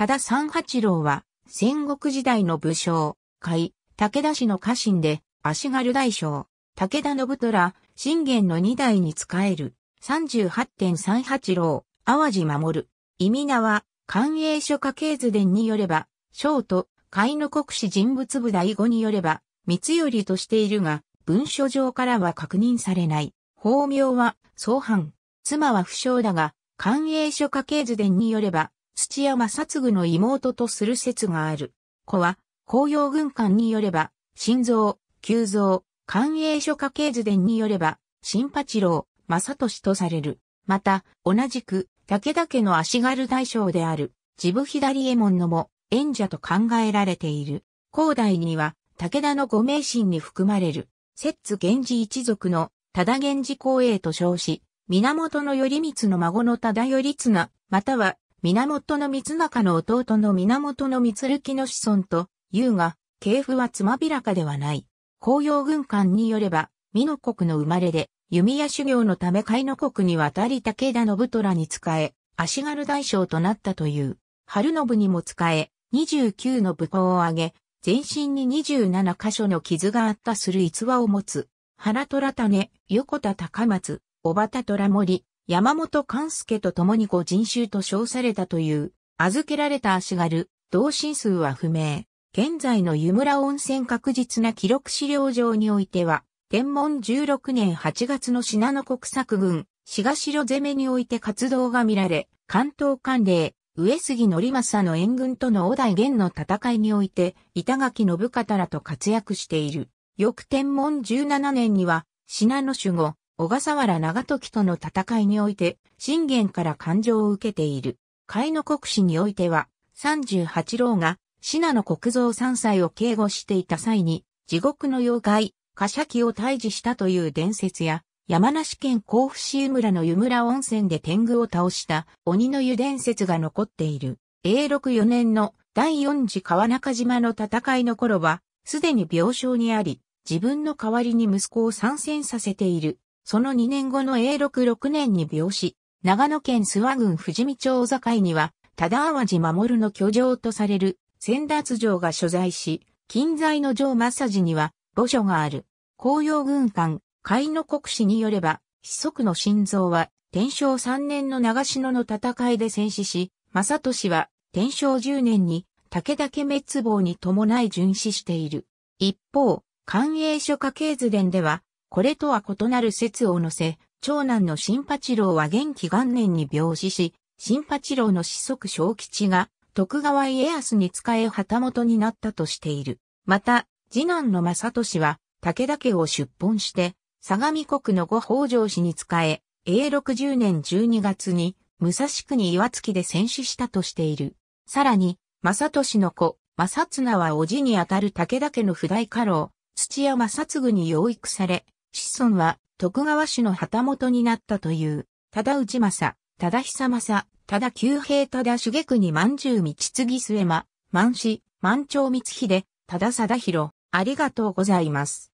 ただ三八郎は、戦国時代の武将、海、武田氏の家臣で、足軽大将、武田信虎、信玄の二代に仕える、三十八点三八郎、淡路守、意味名は、官営書家系図伝によれば、章と、海の国史人物部第五によれば、三頼としているが、文書上からは確認されない。法名は、総藩。妻は不詳だが、官営書家系図伝によれば、土屋正嗣の妹とする説がある。子は、紅葉軍艦によれば、心臓、急臓、官営書家系図伝によれば、新八郎、正俊とされる。また、同じく、武田家の足軽大将である、自部左衛門のも、縁者と考えられている。後代には、武田のご名神に含まれる、摂津源氏一族の、多田源氏公営と称し、源頼光の孫の多田頼綱、または源光中の弟の源光之の子孫と、言うが、系譜はつまびらかではない。紅葉軍艦によれば、美濃国の生まれで、弓矢修行のため海の国に渡り武田信虎に仕え、足軽大将となったという。春信にも仕え、29の武功を挙げ、全身に27箇所の傷があったする逸話を持つ。原虎種、横田高松、小畑虎森、山本勘助と共に五人衆と称されたという、預けられた足軽、同心数は不明。現在の湯村温泉確実な記録資料上においては、天文16年8月の信濃国策軍、東城攻めにおいて活動が見られ、関東官令、上杉則政の援軍との小田元の戦いにおいて、板垣信方らと活躍している。翌天文17年には、品濃守護、小笠原長時との戦いにおいて、信玄から感情を受けている。海の国史においては、38郎が、信濃国蔵3歳を警護していた際に、地獄の妖怪、カシャキを退治したという伝説や、山梨県甲府市湯村の湯村温泉で天狗を倒した鬼の湯伝説が残っている。永禄4年の第4次川中島の戦いの頃は、すでに病床にあり、自分の代わりに息子を参戦させているその2年後の永6 6年に病死、長野県諏訪郡富士見町境には、ただ淡路守の居城とされる、先達城が所在し、近在の城マッサージには、墓所がある。紅葉軍艦、海の国史によれば、子息の心臓は、天正3年の長篠の戦いで戦死し、正俊は、天正10年に、武田家滅亡に伴い殉死している。一方、官営書家系図伝では、これとは異なる説を載せ、長男の新八郎は元気元年に病死し、新八郎の子息小吉が徳川家康に仕え旗本になったとしている。また、次男の正俊は武田家を出奔して、相模国の御北条氏に仕え、永60年12月に武蔵国岩月で戦死したとしている。さらに、正俊の子、正綱は叔父にあたる武田家の不代家老、土屋正嗣に養育され、子孫は徳川氏の旗本になったという、忠内政、忠久政、忠久平忠茂国万十道継、末間、万氏、万長光秀、忠貞弘、ありがとうございます。